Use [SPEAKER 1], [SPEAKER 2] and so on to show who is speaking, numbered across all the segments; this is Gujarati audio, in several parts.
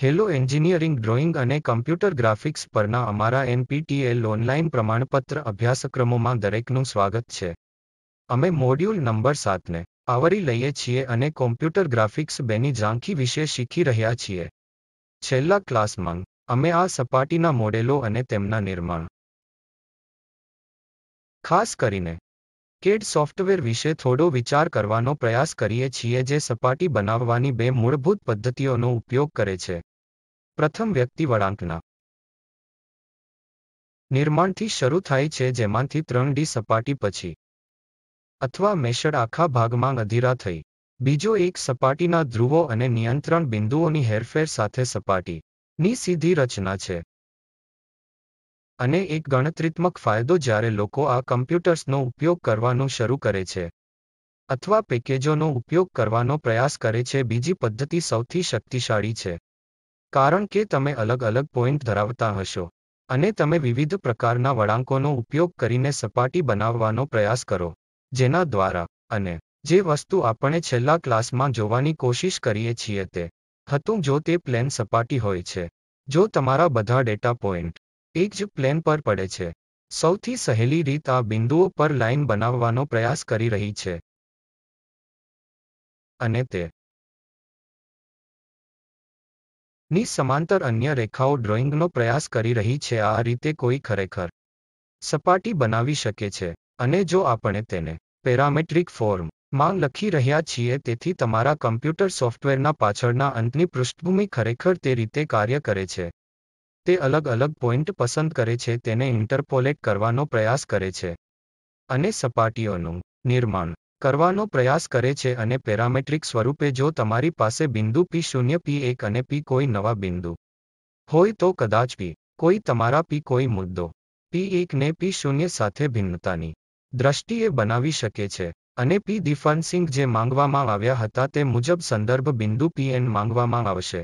[SPEAKER 1] હેલો એન્જિનિયરિંગ ડ્રોઈંગ અને કમ્પ્યુટર ગ્રાફિક્સ પરના અમારા એનપીટીએલ ઓનલાઇન પ્રમાણપત્ર અભ્યાસક્રમોમાં દરેકનું સ્વાગત છે અમે મોડ્યુલ નંબર સાતને આવરી લઈએ છીએ અને કોમ્પ્યુટર ગ્રાફિક્સ બેની ઝાંખી વિશે શીખી રહ્યા છીએ છેલ્લા ક્લાસમાં અમે આ સપાટીના મોડેલો અને તેમના નિર્માણ ખાસ કરીને કેડ સોફ્ટવેર વિશે થોડો વિચાર કરવાનો પ્રયાસ કરીએ છીએ જે સપાટી બનાવવાની બે મૂળભૂત પદ્ધતિઓનો ઉપયોગ કરે છે પ્રથમ વ્યક્તિ વળાંકના નિર્માણથી શરૂ થાય છે જેમાંથી ત્રણ ડી સપાટી પછી અથવા મેષળ આખા ભાગમાં અધીરા થઈ બીજો એક સપાટીના ધ્રુવો અને નિયંત્રણ બિંદુઓની હેરફેર સાથે સપાટી ની સીધી રચના છે અને એક ગણતરીત્મક ફાયદો જ્યારે લોકો આ કમ્પ્યુટર્સનો ઉપયોગ કરવાનું શરૂ કરે છે અથવા પેકેજોનો ઉપયોગ કરવાનો પ્રયાસ કરે છે બીજી પદ્ધતિ સૌથી શક્તિશાળી છે કારણ કે તમે અલગ અલગ પોઈન્ટ ધરાવતા હશો અને તમે વિવિધ પ્રકારના વળાંકોનો ઉપયોગ કરીને સપાટી બનાવવાનો પ્રયાસ કરો જેના દ્વારા અને જે વસ્તુ આપણે છેલ્લા ક્લાસમાં જોવાની કોશિશ કરીએ છીએ તે હતું જો તે પ્લેન સપાટી હોય છે જો તમારા બધા ડેટા પોઇન્ટ એક જ પ્લેન પર પડે છે સૌથી સહેલી રીત આ બિંદુઓ પર લાઇન બનાવવાનો પ્રયાસ કરી રહી છે અને તે ની સમાંતર અન્ય રેખાઓ ડ્રોઈંગનો પ્રયાસ કરી રહી છે આ રીતે કોઈ ખરેખર સપાટી બનાવી શકે છે અને જો આપણે તેને પેરામેટ્રિક ફોર્મ માં લખી રહ્યા છીએ તેથી તમારા કમ્પ્યુટર સોફ્ટવેરના પાછળના અંતની પૃષ્ઠભૂમિ ખરેખર તે રીતે કાર્ય કરે છે તે અલગ અલગ પોઇન્ટ પસંદ કરે છે તેને ઇન્ટરપોલેટ કરવાનો પ્રયાસ કરે છે અને સપાટીઓનું નિર્માણ કરવાનો પ્રયાસ કરે છે અને પેરામેટ્રિક સ્વરૂપે જો તમારી પાસે બિંદુ પી શૂન્ય પી એક અને પી કોઈ નવા બિંદુ હોય તો કદાચ પી કોઈ તમારા પી કોઈ મુદ્દો પી એકને પી શૂન્ય સાથે ભિન્નતાની દ્રષ્ટિએ બનાવી શકે છે અને પી દિફાનસિંગ જે માંગવામાં આવ્યા હતા તે મુજબ સંદર્ભ બિંદુ પી એન માંગવામાં આવશે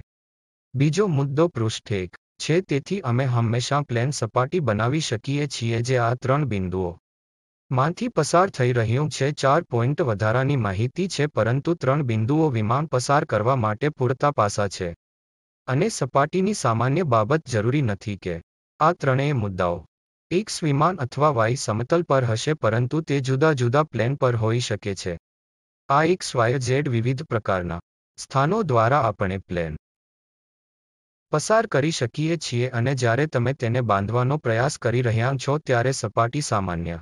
[SPEAKER 1] બીજો મુદ્દો પૃષ્ઠ એક છે તેથી અમે હંમેશા પ્લેન સપાટી બનાવી શકીએ છીએ જે આ ત્રણ બિંદુઓ માંથી પસાર થઈ રહ્યું છે ચાર પોઈન્ટ વધારાની માહિતી છે પરંતુ ત્રણ બિંદુઓ વિમાન પસાર કરવા માટે પૂરતા પાસા છે અને સપાટીની સામાન્ય બાબત જરૂરી નથી કે આ ત્રણેય મુદ્દાઓ એક વિમાન અથવા વાય સમતલ પર હશે પરંતુ તે જુદા જુદા પ્લેન પર હોઈ શકે છે આ એક વાય ઝેડ વિવિધ પ્રકારના સ્થાનો દ્વારા આપણે પ્લેન પસાર કરી શકીએ છીએ અને જ્યારે તમે તેને બાંધવાનો પ્રયાસ કરી રહ્યા છો ત્યારે સપાટી સામાન્ય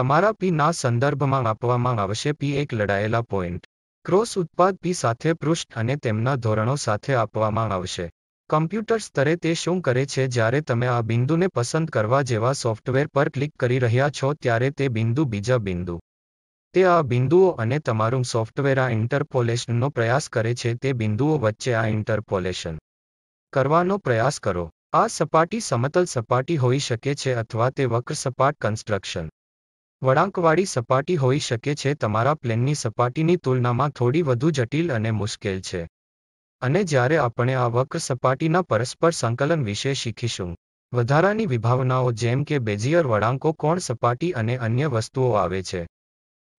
[SPEAKER 1] તમારા પી ના સંદર્ભમાં આપવામાં આવશે પી એક લડાયેલા પોઈન્ટ ક્રોસ ઉત્પાદ પી સાથે પૃષ્ઠ અને તેમના ધોરણો સાથે આપવામાં આવશે કમ્પ્યુટર સ્તરે તે શું કરે છે જ્યારે તમે આ બિંદુને પસંદ કરવા જેવા સોફ્ટવેર પર ક્લિક કરી રહ્યા છો ત્યારે તે બિંદુ બીજા બિંદુ તે આ બિંદુઓ અને તમારું સોફ્ટવેર આ ઇન્ટરપોલેશનનો પ્રયાસ કરે છે તે બિંદુઓ વચ્ચે આ ઇન્ટરપોલેશન કરવાનો પ્રયાસ કરો આ સપાટી સમતલ સપાટી હોઈ શકે છે અથવા તે વક્ર સપાટ કન્સ્ટ્રક્શન વળાંકવાળી સપાટી હોઈ શકે છે તમારા પ્લેનની સપાટીની તુલનામાં થોડી વધુ જટિલ અને મુશ્કેલ છે અને જ્યારે આપણે આ વક્ર સપાટીના પરસ્પર સંકલન વિશે શીખીશું વધારાની વિભાવનાઓ જેમ કે બેઝિયર વળાંકો કોણ સપાટી અને અન્ય વસ્તુઓ આવે છે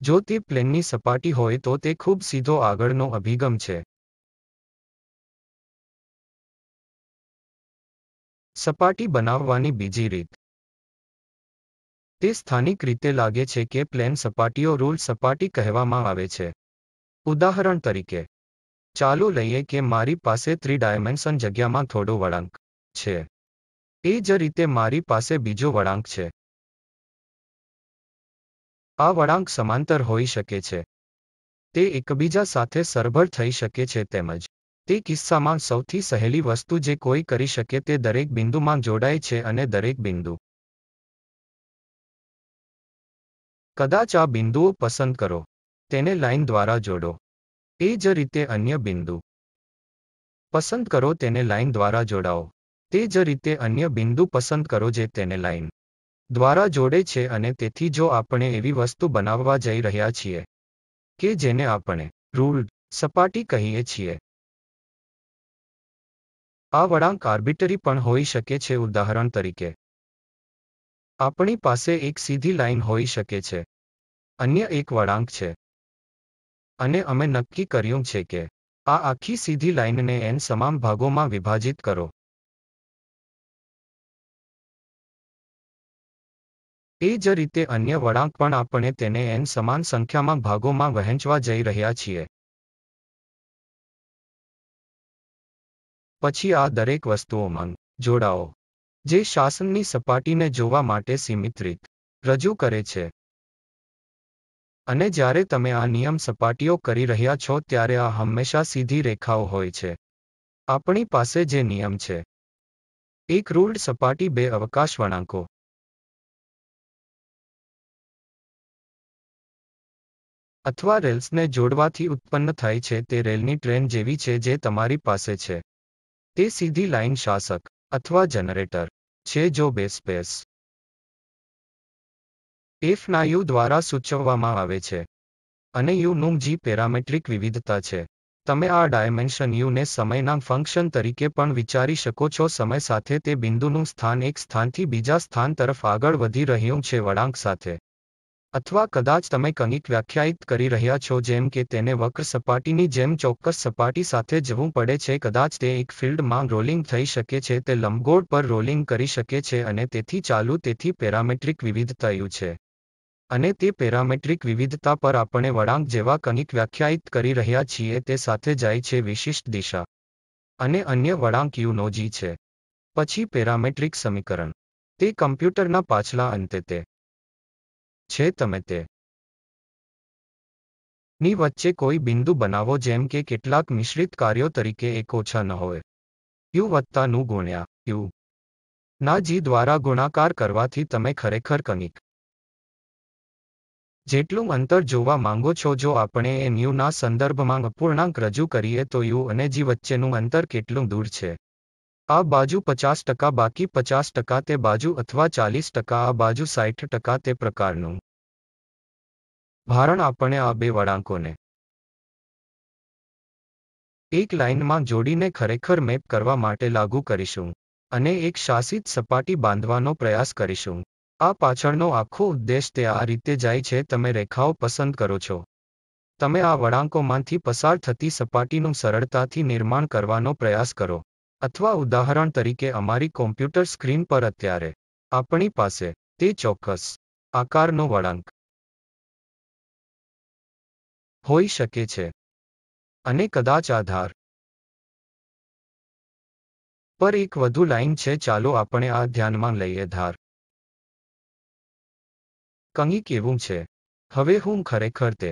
[SPEAKER 1] જો તે પ્લેનની સપાટી હોય તો તે ખૂબ સીધો આગળનો અભિગમ છે સપાટી બનાવવાની બીજી રીત તે સ્થાનિક રીતે લાગે છે કે પ્લેન સપાટીઓ રૂલ સપાટી કહેવામાં આવે છે ઉદાહરણ તરીકે ચાલો લઈએ કે મારી પાસે થ્રી ડાયમેન્શન જગ્યામાં થોડો વળાંક છે એ જ રીતે મારી પાસે બીજો વળાંક છે આ વળાંક સમાંતર હોઈ શકે છે તે એકબીજા સાથે સરભર થઈ શકે છે તેમજ તે કિસ્સામાં સૌથી સહેલી વસ્તુ જે કોઈ કરી શકે તે દરેક બિંદુમાં જોડાય છે અને દરેક બિંદુ કદાચ આ બિંદુઓ પસંદ કરો તેને લાઇન દ્વારા જોડો એ જ રીતે અન્ય બિંદુ પસંદ કરો તેને લાઇન દ્વારા જોડાઓ તે જ રીતે અન્ય બિંદુ પસંદ કરો જે તેને લાઇન દ્વારા જોડે છે અને તેથી જો આપણે એવી વસ્તુ બનાવવા જઈ રહ્યા છીએ કે જેને આપણે રૂલ્ડ સપાટી કહીએ છીએ આ વળાંક આર્બિટરી પણ હોઈ શકે છે ઉદાહરણ તરીકે આપણી પાસે એક સીધી લાઇન હોઈ શકે છે અન્ય એક વળાંક છે અને અમે નક્કી કર્યું છે કે આ આખી સીધી લાઇનને એન સમાન ભાગોમાં વિભાજિત કરો
[SPEAKER 2] એ જ રીતે અન્ય વળાંક
[SPEAKER 1] પણ આપણે તેને એન સમાન સંખ્યામાં ભાગોમાં વહેંચવા જઈ રહ્યા છીએ પછી આ દરેક વસ્તુઓમાં જોડાઓ જે શાસનની સપાટીને જોવા માટે સીમિત રીત રજૂ કરે છે અને જ્યારે તમે આ નિયમ સપાટીઓ કરી રહ્યા છો ત્યારે આ હંમેશા સીધી રેખાઓ હોય છે આપણી પાસે જે નિયમ છે એક રૂલ્ડ સપાટી બે અવકાશ વળાંકો અથવા રેલ્સને જોડવાથી ઉત્પન્ન થાય છે તે રેલની ટ્રેન જેવી છે જે તમારી પાસે છે તે સીધી લાઇન શાસક અથવા જનરેટર છે જો બે સ્પેસ એફના યુ દ્વારા સૂચવવામાં આવે છે અને યુનું જી પેરામેટ્રિક વિવિધતા છે તમે આ ડાયમેન્શન યુને સમયના ફંક્શન તરીકે પણ વિચારી શકો છો સમય સાથે તે બિંદુનું સ્થાન એક સ્થાનથી બીજા સ્થાન તરફ આગળ વધી રહ્યું છે વળાંક સાથે અથવા કદાચ તમે કંઈક વ્યાખ્યાયિત કરી રહ્યા છો જેમ કે તેને વક્ર સપાટીની જેમ ચોક્કસ સપાટી સાથે જવું પડે છે કદાચ તે એક ફિલ્ડમાં રોલિંગ થઈ શકે છે તે લંબગોળ પર રોલિંગ કરી શકે છે અને તેથી ચાલુ તેથી પેરામેટ્રિક વિવિધ થયું છે અને તે પેરામેટ્રિક વિવિધતા પર આપણે વળાંક જેવા કંઈક વ્યાખ્યાયિત કરી રહ્યા છીએ તે સાથે જાય છે વિશિષ્ટ દિશા અને અન્ય વળાંક યુનોજી છે પછી પેરામેટ્રિક સમીકરણ તે કમ્પ્યુટરના પાછલા અંતે તે છે તમે તે ની વચ્ચે કોઈ બિંદુ બનાવો જેમ કે કેટલાક મિશ્રિત કાર્યો તરીકે એક ઓછા ન હોય યુ વત્તા ગુણ્યા યુ ના જી દ્વારા ગુણાકાર કરવાથી તમે ખરેખર કનિક જેટલું અંતર જોવા માંગો છો જો આપણે એ ન્યૂના સંદર્ભમાં અપૂર્ણાંક રજૂ કરીએ તો યુ અને જી વચ્ચેનું અંતર કેટલું દૂર છે આ બાજુ પચાસ ટકા બાકી પચાસ ટકા તે બાજુ અથવા ચાલીસ ટકા આ બાજુ સાઠ ટકા તે પ્રકારનું ભારણ આપણે આ બે વળાંકોને એક લાઇનમાં જોડીને ખરેખર મેપ કરવા માટે લાગુ કરીશું અને એક શાસિત સપાટી બાંધવાનો પ્રયાસ કરીશું આ પાછળનો આખો ઉદ્દેશ તે આ રીતે જાય છે તમે રેખાઓ પસંદ કરો છો તમે આ વળાંકોમાંથી પસાર થતી સપાટીનું સરળતાથી નિર્માણ કરવાનો પ્રયાસ કરો અથવા ઉદાહરણ તરીકે અમારી કોમ્પ્યુટર સ્ક્રીન પર અત્યારે આપણી પાસે તે ચોક્કસ આકારનો વળાંક
[SPEAKER 2] હોઈ શકે છે અને કદાચ આધાર પર એક વધુ લાઇન છે ચાલો આપણે આ ધ્યાનમાં લઈએ ધાર કંઈ કેવું
[SPEAKER 1] છે હવે હું ખરેખર તે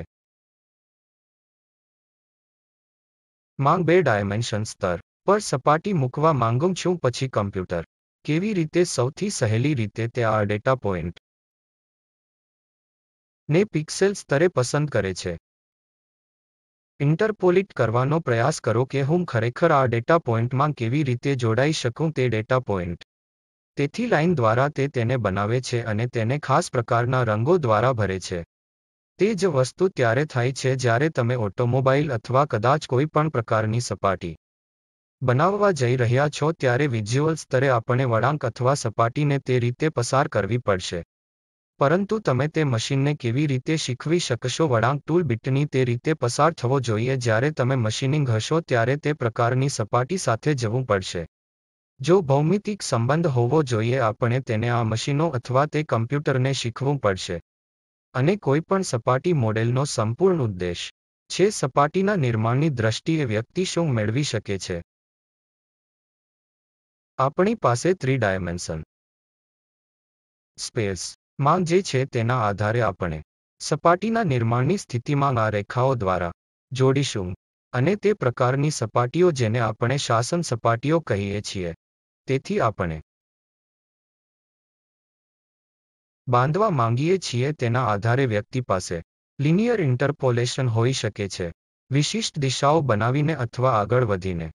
[SPEAKER 1] માં બે ડાયમેન્શન સ્તર પર સપાટી મૂકવા માંગુ છું પછી કમ્પ્યુટર કેવી રીતે સૌથી સહેલી રીતે તે આ ડેટા પોઇન્ટ ને પિક્સેલ સ્તરે પસંદ કરે છે ઇન્ટરપોલિટ કરવાનો પ્રયાસ કરો કે હું ખરેખર આ ડેટા પોઇન્ટમાં કેવી રીતે જોડાઈ શકું તે ડેટા પોઇન્ટ તેથી લાઇન દ્વારા તે તેને બનાવે છે અને તેને ખાસ પ્રકારના રંગો દ્વારા ભરે છે તે જ વસ્તુ ત્યારે થાય છે જ્યારે તમે ઓટોમોબાઇલ અથવા કદાચ કોઈ પણ પ્રકારની સપાટી બનાવવા જઈ રહ્યા છો ત્યારે વિઝ્યુઅલ સ્તરે આપણે વળાંક અથવા સપાટીને તે રીતે પસાર કરવી પડશે પરંતુ તમે તે મશીનને કેવી રીતે શીખવી શકશો વળાંક ટૂલ બીટની તે રીતે પસાર થવો જોઈએ જ્યારે તમે મશીનિંગ હશો ત્યારે તે પ્રકારની સપાટી સાથે જવું પડશે જો ભૌમિતિક સંબંધ હોવો જોઈએ આપણે તેને આ મશીનો અથવા તે કમ્પ્યુટરને શીખવું પડશે અને કોઈપણ સપાટી મોડેલનો સંપૂર્ણ ઉદ્દેશ છે સપાટીના નિર્માણની દ્રષ્ટિએ વ્યક્તિ શું મેળવી શકે છે આપણી પાસે થ્રી ડાયમેન્શન સ્પેસ માં જે છે તેના આધારે આપણે સપાટીના નિર્માણની સ્થિતિમાં આ રેખાઓ દ્વારા જોડીશું અને તે પ્રકારની સપાટીઓ જેને આપણે શાસન સપાટીઓ કહીએ છીએ તેથી આપણે બાંધવા માંગીએ છીએ તેના આધારે વ્યક્તિ પાસે લિનિયર ઇન્ટરપોલેશન હોઈ શકે છે વિશિષ્ટ દિશાઓ બનાવીને અથવા આગળ વધીને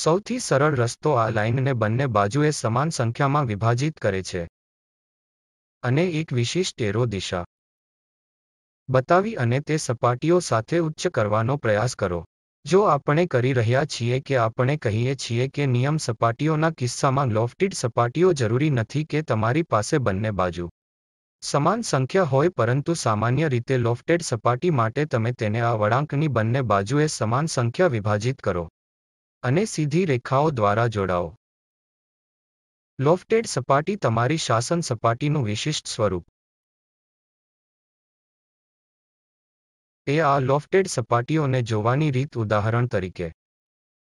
[SPEAKER 1] સૌથી સરળ રસ્તો આ લાઇનને બંને બાજુએ સમાન સંખ્યામાં વિભાજિત કરે છે અને એક વિશિષ્ટ ટેરો દિશા બતાવી અને તે સપાટીઓ સાથે ઉચ્ચ કરવાનો પ્રયાસ કરો જો આપણે કરી રહ્યા છીએ કે આપણે કહીએ છીએ કે નિયમ સપાટીઓના કિસ્સામાં લોફ્ટેડ સપાટીઓ જરૂરી નથી કે તમારી પાસે બંને બાજુ સમાન સંખ્યા હોય પરંતુ સામાન્ય રીતે લોફ્ટેડ સપાટી માટે તમે તેને આ વળાંકની બંને બાજુએ સમાન સંખ્યા વિભાજિત કરો અને સીધી રેખાઓ દ્વારા જોડાઓ લોફ્ટેડ સપાટી તમારી શાસન સપાટીનું વિશિષ્ટ સ્વરૂપ એ આ લોફ્ટેડ સપાટીઓને જોવાની રીત ઉદાહરણ તરીકે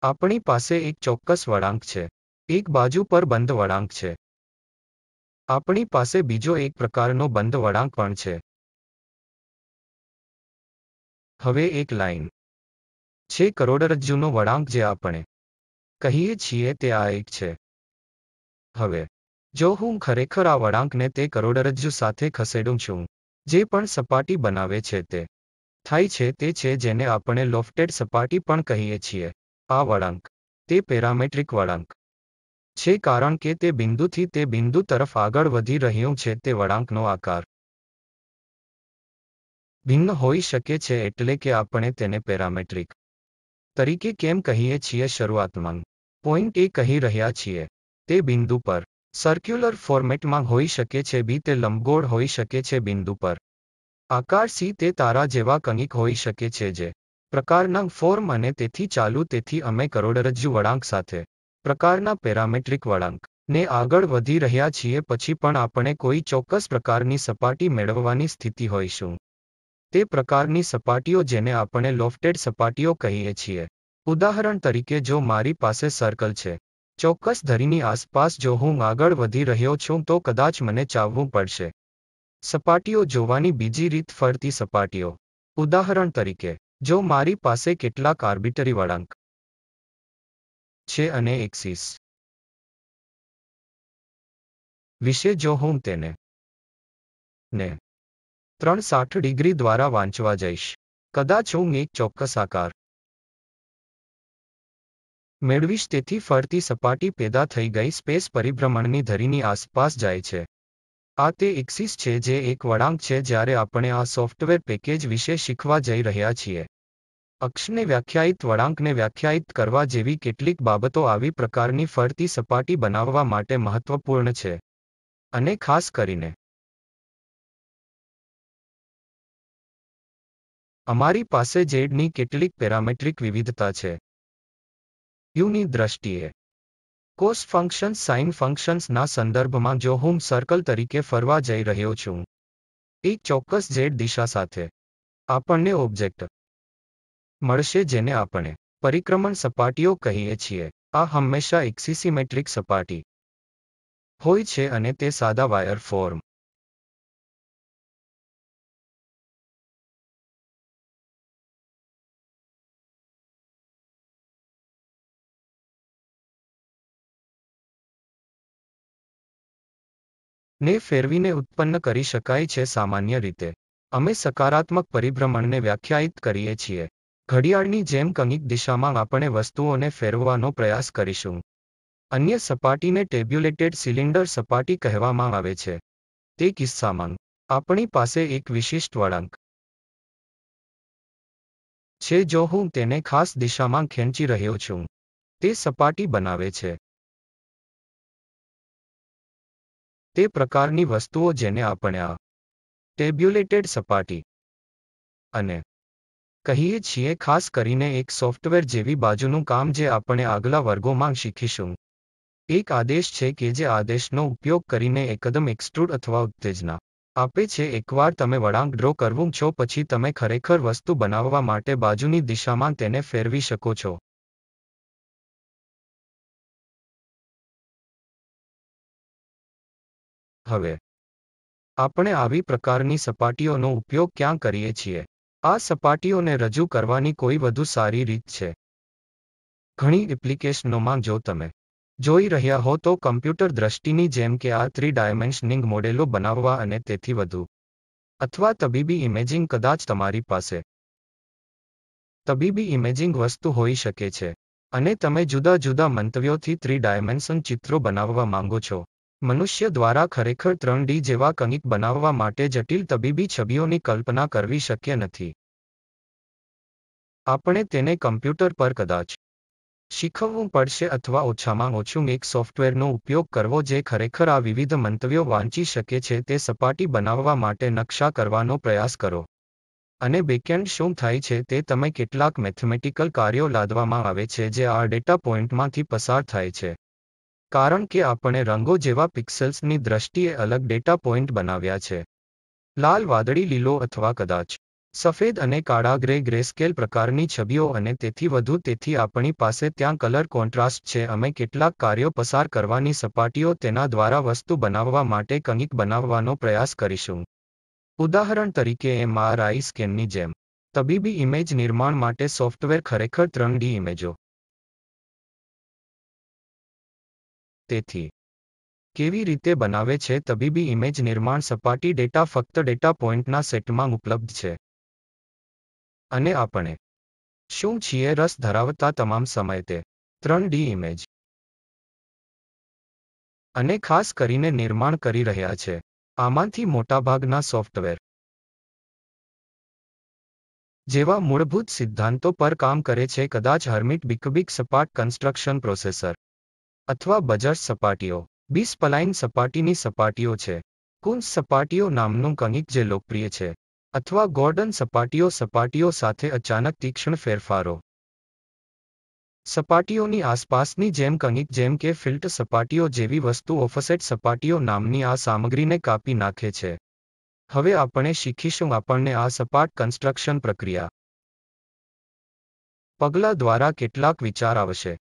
[SPEAKER 1] આપણી પાસે એક ચોક્કસ વળાંક છે એક બાજુ પર બંધ વળાંક છે આપણી પાસે
[SPEAKER 2] બીજો એક પ્રકારનો બંધ વળાંક પણ છે
[SPEAKER 1] હવે એક લાઈન છે કરોડરજ્જુનો વળાંક જે આપણે કહીએ છીએ તે આ એક છે હવે જો હું ખરેખર આ વળાંકને તે કરોડરજ્જુ સાથે ખસેડું છું જે પણ સપાટી બનાવે છે તે થાય છે તે છે જેને આપણે લોફ્ટેડ સપાટી પણ કહીએ છીએ આ વળાંક તે પેરામેટ્રિક વળાંક છે કારણ કે તે બિંદુથી તે બિંદુ તરફ આગળ વધી રહ્યું છે તે વળાંકનો આકાર ભિન્ન હોઈ શકે છે એટલે કે આપણે તેને પેરામેટ્રિક તરીકે કેમ કહીએ છીએ શરૂઆતમાં પોઈન્ટ એ કહી રહ્યા છીએ તે બિંદુ પર સર્ક્યુલર ફોર્મેટમાં હોઈ શકે છે બી તે લંબગોળ હોઈ શકે છે બિંદુ પર આકાર સી તે તારા જેવા કંઈક હોઈ શકે છે જે પ્રકારના ફોર્મ અને તેથી ચાલુ તેથી અમે કરોડરજ્જુ વળાંક સાથે પ્રકારના પેરામેટ્રિક વળાંક ને આગળ વધી રહ્યા છીએ પછી પણ આપણે કોઈ ચોક્કસ પ્રકારની સપાટી મેળવવાની સ્થિતિ હોઈશું તે પ્રકારની સપાટીઓ જેને આપણે લોફ્ટેડ સપાટીઓ કહીએ છીએ ઉદાહરણ તરીકે જો મારી પાસે સર્કલ છે ચોક્કસ ધરીની આસપાસ જો હું આગળ વધી રહ્યો છું તો કદાચ મને ચાવવું પડશે સપાટીઓ જોવાની બીજી રીત ફરતી સપાટીઓ ઉદાહરણ તરીકે જો મારી પાસે કેટલાક આર્બિટરી વળાંક છે
[SPEAKER 2] અને એક્સિસ વિશે જો હું તેને ને ત્રણ સાઠ ડિગ્રી દ્વારા વાંચવા જઈશ
[SPEAKER 1] કદાચ હું એક ચોક્કસ આકાર મેળવીશ તેથી ફરતી સપાટી પેદા થઈ ગઈ સ્પેસ પરિભ્રમણની ધરીની આસપાસ જાય છે આ તે એક્સિસ છે જે એક વળાંક છે જ્યારે આપણે આ સોફ્ટવેર પેકેજ વિશે શીખવા જઈ રહ્યા છીએ અક્ષને વ્યાખ્યાયિત વળાંકને વ્યાખ્યાયિત કરવા જેવી કેટલીક બાબતો આવી પ્રકારની ફરતી સપાટી બનાવવા માટે મહત્વપૂર્ણ છે અને ખાસ કરીને અમારી પાસે ઝેડની કેટલીક પેરામેટ્રિક વિવિધતા છે યુની દ્રષ્ટિએ કોસ ફંક્શન્સ સાઇન ફંક્શન્સના સંદર્ભમાં જો હું સર્કલ તરીકે ફરવા જઈ રહ્યો છું એક ચોક્કસ ઝેડ દિશા સાથે આપણને ઓબ્જેક્ટ મળશે જેને આપણે પરિક્રમણ સપાટીઓ કહીએ છીએ આ હંમેશા એક્સિસિમેટ્રિક સપાટી હોય છે અને તે સાદા વાયર ફોર્મ
[SPEAKER 2] ને ફેરવીને
[SPEAKER 1] ઉત્પન્ન કરી શકાય છે સામાન્ય રીતે અમે સકારાત્મક પરિભ્રમણને વ્યાખ્યાયિત કરીએ છીએ ઘડિયાળની જેમ કંઈક દિશામાં આપણે વસ્તુઓને ફેરવવાનો પ્રયાસ કરીશું અન્ય સપાટીને ટેબ્યુલેટેડ સિલિન્ડર સપાટી કહેવામાં આવે છે તે કિસ્સામાં આપણી પાસે એક વિશિષ્ટ વળાંક છે જો હું તેને ખાસ દિશામાં ખેંચી રહ્યો છું તે સપાટી બનાવે છે તે પ્રકારની વસ્તુઓ જેને આપણે આ ટેબ્યુલેટેડ સપાટી અને કહીએ છીએ ખાસ કરીને એક સોફ્ટવેર જેવી બાજુનું કામ જે આપણે આગલા વર્ગોમાં શીખીશું એક આદેશ છે કે જે આદેશનો ઉપયોગ કરીને એકદમ એક્સ્ટ્રુડ અથવા ઉત્તેજના આપે છે એકવાર તમે વળાંક ડ્રો કરવું છો પછી તમે ખરેખર વસ્તુ બનાવવા માટે બાજુની દિશામાં તેને ફેરવી શકો છો હવે આપણે આવી પ્રકારની સપાટીઓનો ઉપયોગ ક્યાં કરીએ છીએ આ સપાટીઓને રજૂ કરવાની કોઈ વધુ સારી રીત છે ઘણી એપ્લિકેશનોમાં જો તમે જોઈ રહ્યા હો તો કમ્પ્યુટર દ્રષ્ટિની જેમ કે આ થ્રી ડાયમેન્શનિંગ મોડેલો બનાવવા અને તેથી વધુ અથવા તબીબી ઇમેજિંગ કદાચ તમારી પાસે તબીબી ઇમેજિંગ વસ્તુ હોઈ શકે છે અને તમે જુદા જુદા મંતવ્યોથી થ્રી ડાયમેન્શન ચિત્રો બનાવવા માંગો છો મનુષ્ય દ્વારા ખરેખર ત્રણ ડી જેવા કનિક બનાવવા માટે જટિલ તબીબી છબીઓની કલ્પના કરવી શક્ય નથી આપણે તેને કમ્પ્યુટર પર કદાચ શીખવવું પડશે અથવા ઓછામાં ઓછું એક સોફ્ટવેરનો ઉપયોગ કરવો જે ખરેખર આ વિવિધ મંતવ્યો વાંચી શકે છે તે સપાટી બનાવવા માટે નકશા કરવાનો પ્રયાસ કરો અને બેકેન્ડ શું થાય છે તે તમે કેટલાક મેથેમેટિકલ કાર્યો લાદવામાં આવે છે જે આ ડેટા પોઇન્ટમાંથી પસાર થાય છે કારણ કે આપણે રંગો જેવા પિક્સેલ્સની દ્રષ્ટિએ અલગ ડેટા પોઇન્ટ બનાવ્યા છે લાલ વાદળી લીલો અથવા કદાચ સફેદ અને કાળા ગ્રે ગ્રેસ્કેલ પ્રકારની છબીઓ અને તેથી વધુ તેથી આપણી પાસે ત્યાં કલર કોન્ટ્રાસ્ટ છે અમે કેટલાક કાર્યો પસાર કરવાની સપાટીઓ તેના દ્વારા વસ્તુ બનાવવા માટે કંઈક બનાવવાનો પ્રયાસ કરીશું ઉદાહરણ તરીકે એમઆરઆઈ સ્કેનની જેમ તબીબી ઇમેજ નિર્માણ માટે સોફ્ટવેર ખરેખર ત્રણ ડી ઇમેજો તેથી કેવી રીતે બનાવે છે તબીબી ઇમેજ નિર્માણ સપાટી ડેટા ફક્ત ડેટા પોઇન્ટના સેટમાં ઉપલબ્ધ છે અને આપણે શું છીએ રસ ધરાવતા તમામ સમય તે ત્રણ ડી ઇમેજ અને ખાસ કરીને નિર્માણ કરી રહ્યા છે આમાંથી મોટાભાગના સોફ્ટવેર જેવા મૂળભૂત સિદ્ધાંતો પર કામ કરે છે કદાચ હર્મિટ બિકબિક સપાટ કન્સ્ટ્રક્શન પ્રોસેસર અથવા બજાર સપાટીઓ બી સપાટીની સપાટીઓ છે કુંસ સપાટીઓ નામનું કણિક જે લોકપ્રિય છે અથવા ગોર્ડન સપાટીઓ સપાટીઓ સાથે અચાનક તીક્ષ્ણ ફેરફારો સપાટીઓની આસપાસની જેમ કણિક જેમ કે ફિલ્ટ સપાટીઓ જેવી વસ્તુ ઓફસેટ સપાટીઓ નામની આ સામગ્રીને કાપી નાખે છે હવે આપણે શીખીશું આપણને આ સપાટ કન્સ્ટ્રક્શન પ્રક્રિયા પગલા દ્વારા કેટલાક વિચાર આવશે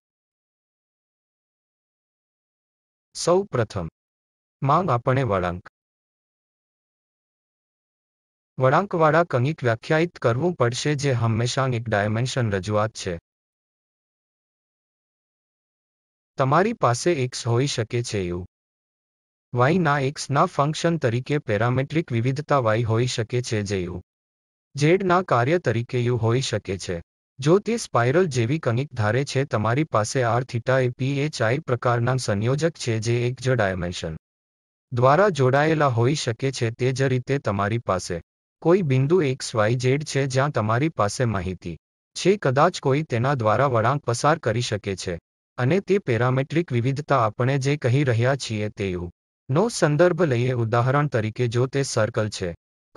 [SPEAKER 2] સૌ પ્રથમ માં આપણે વળાંક વળાંકવાળા કંઈક વ્યાખ્યાયિત કરવું પડશે જે
[SPEAKER 1] હંમેશા એક ડાયમેન્શન રજૂઆત છે તમારી પાસે એક્સ હોઈ શકે છે યુ વાયના એક્સના ફંક્શન તરીકે પેરામેટ્રિક વિવિધતા વાય હોઈ શકે છે જે યુ ઝેડના કાર્ય તરીકે યુ હોઈ શકે છે જો તે સ્પાઇરલ જેવી કણિક ધારે છે તમારી પાસે આર થીટા એ પીએચઆઈ પ્રકારના સંયોજક છે જે એક જ ડાયમેન્શન દ્વારા જોડાયેલા હોઈ શકે છે તે જ રીતે તમારી પાસે કોઈ બિંદુ એક સ્વાય ઝેડ છે જ્યાં તમારી પાસે માહિતી છે કદાચ કોઈ તેના દ્વારા વળાંક પસાર કરી શકે છે અને તે પેરામેટ્રિક વિવિધતા આપણે જે કહી રહ્યા છીએ તે યુ નો સંદર્ભ લઈએ ઉદાહરણ તરીકે જો તે સર્કલ છે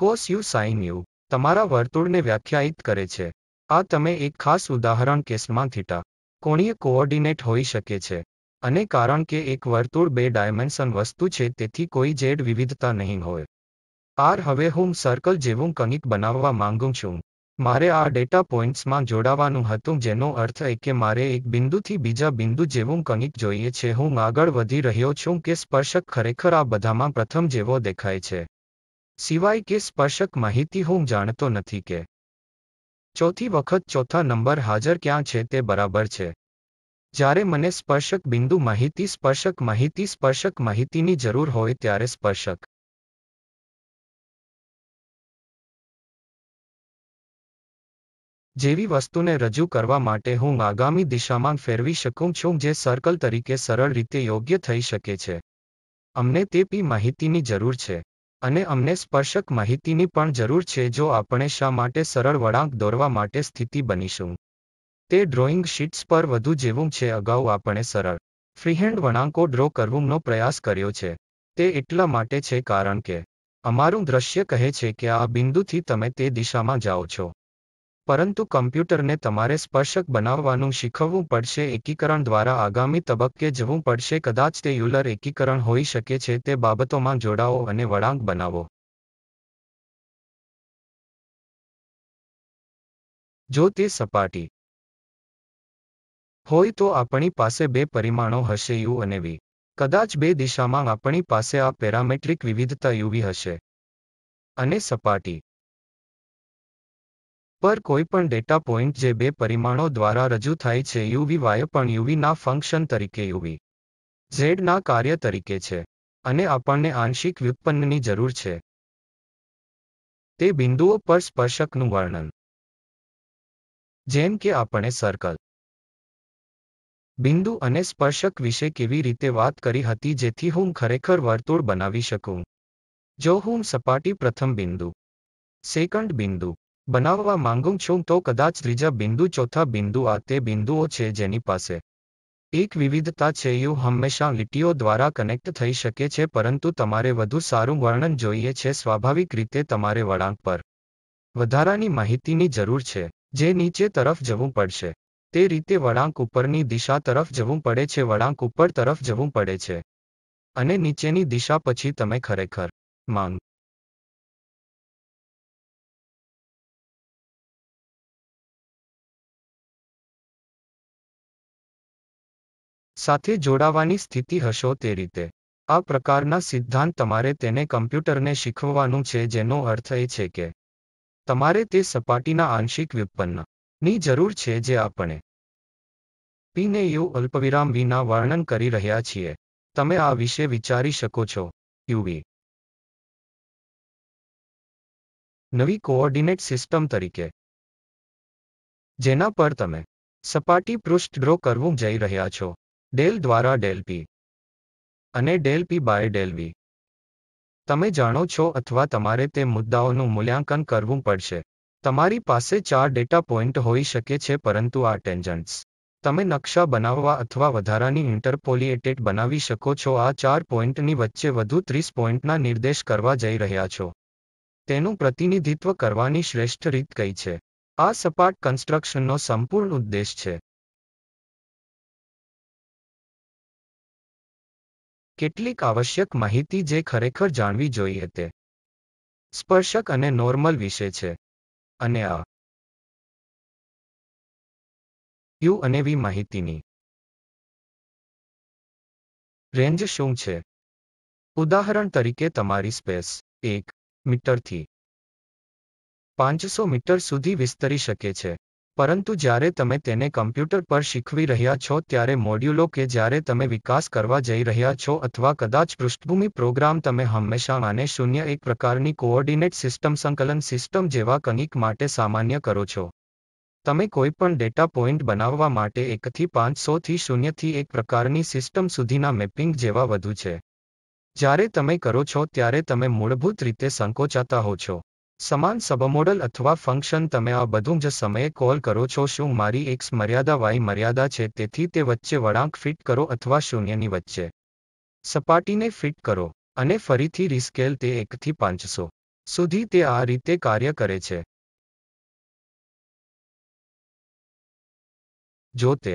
[SPEAKER 1] કોસ યુ સાઇન યુ તમારા વર્તુળને વ્યાખ્યાયિત કરે છે આ તમે એક ખાસ ઉદાહરણ કેસમાં થીટા કોણીય કોઓર્ડિનેટ હોઈ શકે છે અને કારણ કે એક વર્તુળ બે ડાયમેન્શન વસ્તુ છે તેથી કોઈ જેડ વિવિધતા નહીં હોય આર હવે હું સર્કલ જેવું કંઈક બનાવવા માંગુ છું મારે આ ડેટા પોઇન્ટ્સમાં જોડાવાનું હતું જેનો અર્થ એ કે મારે એક બિંદુથી બીજા બિંદુ જેવું કંઈક જોઈએ છે હું આગળ વધી રહ્યો છું કે સ્પર્શક ખરેખર આ બધામાં પ્રથમ જેવો દેખાય છે સિવાય કે સ્પર્શક માહિતી હું જાણતો નથી કે ચોથી વખત ચોથા નંબર હાજર ક્યાં છે તે બરાબર છે જ્યારે મને સ્પર્શક બિંદુ માહિતી સ્પર્શક માહિતી સ્પર્શક માહિતીની જરૂર હોય ત્યારે સ્પર્શક જેવી વસ્તુને રજૂ કરવા માટે હું આગામી દિશામાં ફેરવી શકું છું જે સર્કલ તરીકે સરળ રીતે યોગ્ય થઈ શકે છે અમને તે પી માહિતીની જરૂર છે અને અમને સ્પર્શક માહિતીની પણ જરૂર છે જો આપણે શા માટે સરળ વળાંક દોરવા માટે સ્થિતિ બનીશું તે ડ્રોઈંગ શીટ્સ પર વધુ જેવું છે અગાઉ આપણે સરળ ફ્રીહેન્ડ વળાંકો ડ્રો કરવુંનો પ્રયાસ કર્યો છે તે એટલા માટે છે કારણ કે અમારું દ્રશ્ય કહે છે કે આ બિંદુથી તમે તે દિશામાં જાઓ છો પરંતુ કમ્પ્યુટરને તમારે સ્પર્શક બનાવવાનું શીખવવું પડશે એકીકરણ દ્વારા આગામી તબક્કે જવું પડશે કદાચ તે યુલર એકીકરણ હોઈ શકે છે તે બાબતોમાં જોડાઓ અને વળાંક બનાવો જો તે સપાટી હોય તો આપણી પાસે બે પરિમાણો હશે યુ અને વી કદાચ બે દિશામાં આપણી પાસે આ પેરામેટ્રિક વિવિધતા યુવી હશે અને સપાટી પર કોઈપણ ડેટા પોઇન્ટ જે બે પરિમાણો દ્વારા રજૂ થાય છે યુવી વાય પણ યુવીના ફંક્શન તરીકે યુવી ઝેડના કાર્ય તરીકે છે અને આપણને આંશિક વ્યુત્પન્નની જરૂર છે તે બિંદુઓ પર સ્પર્શકનું વર્ણન જેમ કે આપણે સર્કલ બિંદુ અને સ્પર્શક વિશે કેવી રીતે વાત કરી હતી જેથી હું ખરેખર વર્તુળ બનાવી શકું જો હું સપાટી પ્રથમ બિંદુ સેકન્ડ બિંદુ બનાવવા માંગુ છું તો કદાચ ત્રીજા બિંદુ ચોથા બિંદુ આ તે બિંદુઓ છે જેની પાસે એક વિવિધતા છે યુ હંમેશા લીટીઓ દ્વારા કનેક્ટ થઈ શકે છે પરંતુ તમારે વધુ સારું વર્ણન જોઈએ છે સ્વાભાવિક રીતે તમારે વળાંક પર વધારાની માહિતીની જરૂર છે જે નીચે તરફ જવું પડશે તે રીતે વળાંક ઉપરની દિશા તરફ જવું પડે છે વળાંક ઉપર તરફ જવું પડે છે અને નીચેની દિશા પછી તમે ખરેખર માંગ સાથે જોડાવાની સ્થિતિ હશો તે રીતે આ પ્રકારના સિદ્ધાંત તમારે તેને કમ્પ્યુટરને શીખવવાનું છે જેનો અર્થ એ છે કે તમારે તે સપાટીના આંશિક વ્યુત્પન્ન જરૂર છે જે આપણે પી યુ અલ્પવિરામ વિના વર્ણન કરી રહ્યા છીએ તમે આ વિશે વિચારી શકો છો યુવી
[SPEAKER 2] નવી કોઓર્ડિનેટ સિસ્ટમ તરીકે
[SPEAKER 1] જેના પર તમે સપાટી પૃષ્ઠ ડ્રો કરવું જઈ રહ્યા છો ડેલ દ્વારા ડેલ પી અને del P by del V તમે જાણો છો અથવા તમારે તે મુદ્દાઓનું મૂલ્યાંકન કરવું પડશે તમારી પાસે ચાર ડેટા પોઇન્ટ હોઈ શકે છે પરંતુ આ ટેન્જન્ટ્સ તમે નકશા બનાવવા અથવા વધારાની ઇન્ટરપોલિએટેડ બનાવી શકો છો આ ચાર પોઇન્ટની વચ્ચે વધુ ત્રીસ પોઇન્ટના નિર્દેશ કરવા જઈ રહ્યા છો તેનું પ્રતિનિધિત્વ કરવાની શ્રેષ્ઠ રીત કઈ છે આ સપાટ કન્સ્ટ્રક્શનનો સંપૂર્ણ ઉદ્દેશ છે કેટલીક આવશ્યક માહિતી જે ખરેખર જાણવી જોઈએ તે સ્પર્શક અને નોર્મલ વિશે છે અને આ
[SPEAKER 2] યુ અને વી માહિતીની
[SPEAKER 1] રેન્જ શું છે ઉદાહરણ તરીકે તમારી સ્પેસ એક મીટરથી પાંચસો મીટર સુધી વિસ્તરી શકે છે પરંતુ જ્યારે તમે તેને કમ્પ્યુટર પર શીખવી રહ્યા છો ત્યારે મોડ્યુલો કે જ્યારે તમે વિકાસ કરવા જઈ રહ્યા છો અથવા કદાચ પૃષ્ઠભૂમિ પ્રોગ્રામ તમે હંમેશા આને શૂન્ય એક પ્રકારની કોઓર્ડિનેટ સિસ્ટમ સંકલન સિસ્ટમ જેવા કનિક માટે સામાન્ય કરો છો તમે કોઈપણ ડેટા પોઇન્ટ બનાવવા માટે એકથી પાંચસોથી શૂન્યથી એક પ્રકારની સિસ્ટમ સુધીના મેપિંગ જેવા વધુ છે જ્યારે તમે કરો છો ત્યારે તમે મૂળભૂત રીતે સંકોચાતા હો છો સમાન સબમોડલ અથવા ફંક્શન તમે આ બધું જ સમયે કોલ કરો છો શું મારી એક્સ મર્યાદા વાય મર્યાદા છે તેથી તે વચ્ચે વળાંક ફિટ કરો અથવા શૂન્યની વચ્ચે સપાટીને ફિટ કરો અને ફરીથી રિસ્કેલ તે એકથી પાંચસો સુધી તે આ રીતે કાર્ય કરે છે જો તે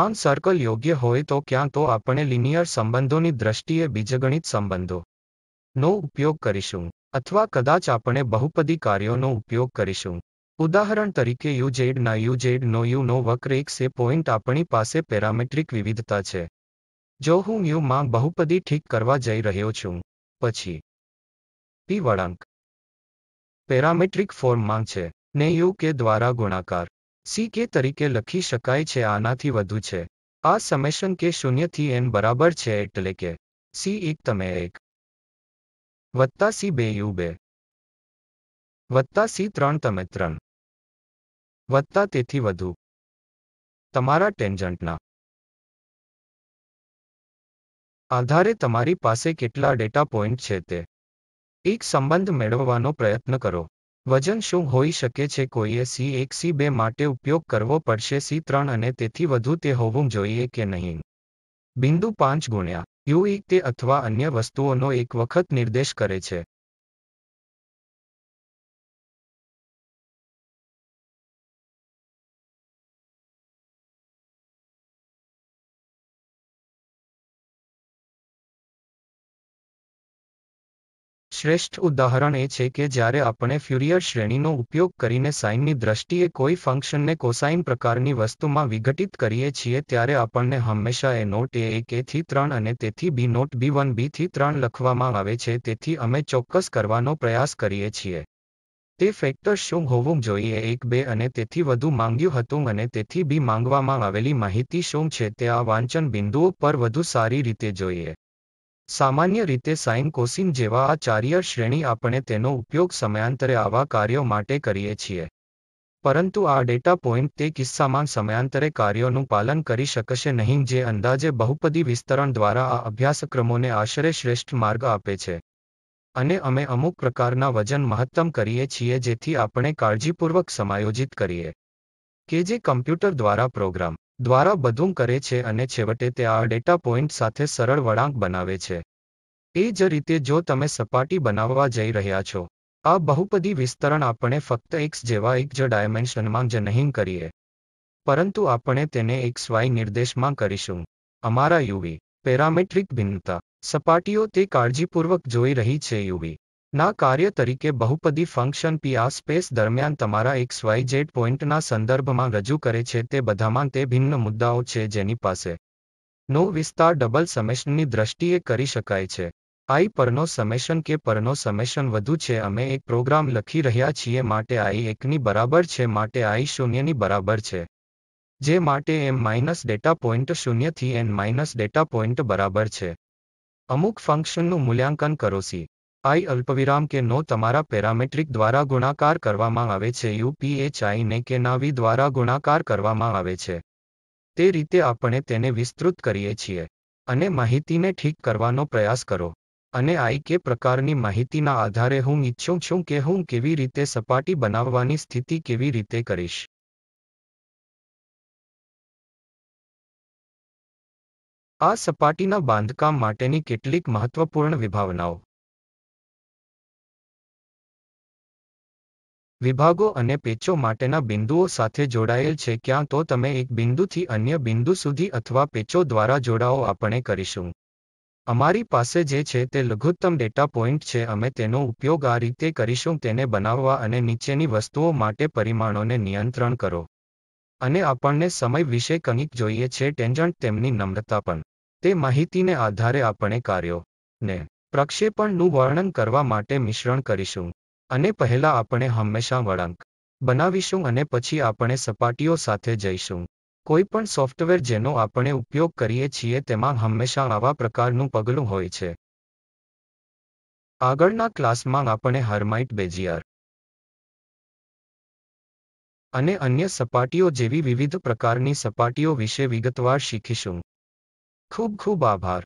[SPEAKER 1] માન સર્કલ યોગ્ય હોય તો ક્યાં તો આપણે લિનિયર સંબંધોની દ્રષ્ટિએ બીજગણિત સંબંધો નો ઉપયોગ કરીશું અથવા કદાચ આપણે બહુપદી કાર્યોનો ઉપયોગ કરીશું ઉદાહરણ તરીકે યુઝેડના યુઝેડનો યુનો વક્ર એક સે પોઈન્ટ આપણી પાસે પેરામેટ્રિક વિવિધતા છે જો હું યુમાં બહુપદી ઠીક કરવા જઈ રહ્યો છું પછી પી વળાંક પેરામેટ્રિક ફોર્મમાં છે ને યુ કે દ્વારા ગુણાકાર સી કે તરીકે લખી શકાય છે આનાથી વધુ છે આ સમેશન કે શૂન્યથી એન બરાબર છે એટલે કે સી એક તમે એક વત્તા સી બે યુ બે વત્તા સી ત્રણ તમે
[SPEAKER 2] ત્રણ વત્તા તેથી વધુ તમારા ટેન્જન્ટના
[SPEAKER 1] આધારે તમારી પાસે કેટલા ડેટા પોઇન્ટ છે તે એક સંબંધ મેળવવાનો પ્રયત્ન કરો વજન શું હોઈ શકે છે કોઈએ સી એક સી બે માટે ઉપયોગ કરવો પડશે સી ત્રણ અને તેથી વધુ તે હોવું જોઈએ કે નહીં બિંદુ પાંચ ગુણ્યા યુ ઇ તે અથવા અન્ય વસ્તુઓનો
[SPEAKER 2] એક વખત નિર્દેશ કરે છે
[SPEAKER 1] શ્રેષ્ઠ ઉદાહરણ એ છે કે જ્યારે આપણે ફ્યુરિયર શ્રેણીનો ઉપયોગ કરીને સાઇનની દ્રષ્ટિએ કોઈ ફંક્શનને કોસાઇન પ્રકારની વસ્તુમાં વિઘટિત કરીએ છીએ ત્યારે આપણને હંમેશા એ નોટ એ કે થી ત્રણ અને તેથી બી નોટ બી વન બીથી ત્રણ લખવામાં આવે છે તેથી અમે ચોક્કસ કરવાનો પ્રયાસ કરીએ છીએ તે ફેક્ટર શું હોવું જોઈએ એક બે અને તેથી વધુ માંગ્યું હતું અને તેથી બી માંગવામાં આવેલી માહિતી શું છે તે આ વાંચન બિંદુઓ પર વધુ સારી રીતે જોઈએ સામાન્ય રીતે સાઇન કોસિન જેવા આ ચારિય શ્રેણી આપણે તેનો ઉપયોગ સમયાંતરે આવા કાર્યો માટે કરીએ છીએ પરંતુ આ ડેટા પોઇન્ટ તે કિસ્સામાં સમયાંતરે કાર્યોનું પાલન કરી શકશે નહીં જે અંદાજે બહુપદી વિસ્તરણ દ્વારા આ અભ્યાસક્રમોને આશરે શ્રેષ્ઠ માર્ગ આપે છે અને અમે અમુક પ્રકારના વજન મહત્તમ કરીએ છીએ જેથી આપણે કાળજીપૂર્વક સમાયોજિત કરીએ કે જે કમ્પ્યુટર દ્વારા પ્રોગ્રામ દ્વારા બધું કરે છે અને છેવટે તે આ ડેટા પોઇન્ટ સાથે સરળ વળાંક બનાવે છે એ જ રીતે જો તમે સપાટી બનાવવા જઈ રહ્યા છો આ બહુપદી વિસ્તરણ આપણે ફક્ત એક્સ જેવા એક જ ડાયમેન્શનમાં જ નહીં કરીએ પરંતુ આપણે તેને એક્સ વાય નિર્દેશમાં કરીશું અમારા યુવી પેરામેટ્રિક ભિન્નતા સપાટીઓ તે કાળજીપૂર્વક જોઈ રહી છે યુવી ના કાર્ય તરીકે બહુપદી ફંક્શન પી આ સ્પેસ દરમિયાન તમારા એક સ્વાયજેડ ઝેડ પોઇન્ટના સંદર્ભમાં રજૂ કરે છે તે બધામાં તે ભિન્ન મુદ્દાઓ છે જેની પાસે નો વિસ્તાર ડબલ સમેશનની દ્રષ્ટિએ કરી શકાય છે આઈ પરનો સમેશન કે પરનો સમેશન વધુ છે અમે એક પ્રોગ્રામ લખી રહ્યા છીએ માટે આઈ એકની બરાબર છે માટે આઈ શૂન્યની બરાબર છે જે માટે એમ માઇનસ ડેટા પોઇન્ટ શૂન્યથી એન માઇનસ ડેટા પોઇન્ટ બરાબર છે અમુક ફંક્શનનું મૂલ્યાંકન કરો સી આઈ અલ્પવિરામ કે નો તમારા પેરામેટ્રિક દ્વારા ગુણાકાર કરવામાં આવે છે યુપીએચઆઈ ને કે ના દ્વારા ગુણાકાર કરવામાં આવે છે તે રીતે આપણે તેને વિસ્તૃત કરીએ છીએ અને માહિતીને ઠીક કરવાનો પ્રયાસ કરો અને આઈ કે પ્રકારની માહિતીના આધારે હું ઈચ્છું છું કે હું કેવી રીતે સપાટી બનાવવાની સ્થિતિ કેવી રીતે કરીશ
[SPEAKER 2] આ સપાટીના બાંધકામ માટેની કેટલીક મહત્વપૂર્ણ વિભાવનાઓ વિભાગો
[SPEAKER 1] અને પેચો માટેના બિંદુઓ સાથે જોડાયેલ છે ક્યાં તો તમે એક બિંદુથી અન્ય બિંદુ સુધી અથવા પેચો દ્વારા જોડાઓ આપણે કરીશું અમારી પાસે જે છે તે લઘુત્તમ ડેટા પોઇન્ટ છે અમે તેનો ઉપયોગ આ રીતે કરીશું તેને બનાવવા અને નીચેની વસ્તુઓ માટે પરિમાણોને નિયંત્રણ કરો અને આપણને સમય વિશે કંઈક જોઈએ છે ટેન્જન્ટ તેમની નમ્રતા પણ તે માહિતીને આધારે આપણે કાર્યો ને પ્રક્ષેપણનું વર્ણન કરવા માટે મિશ્રણ કરીશું અને પહેલા આપણે હંમેશા વળાંક બનાવીશું અને પછી આપણે સપાટીઓ સાથે જઈશું કોઈ પણ સોફ્ટવેર જેનો આપણે ઉપયોગ કરીએ છીએ તેમાં હંમેશા આવા પ્રકારનું પગલું હોય છે આગળના ક્લાસમાં આપણે હર્માઇટ બેજિયર અને અન્ય સપાટીઓ જેવી વિવિધ પ્રકારની સપાટીઓ વિશે વિગતવાર
[SPEAKER 2] શીખીશું ખૂબ ખૂબ આભાર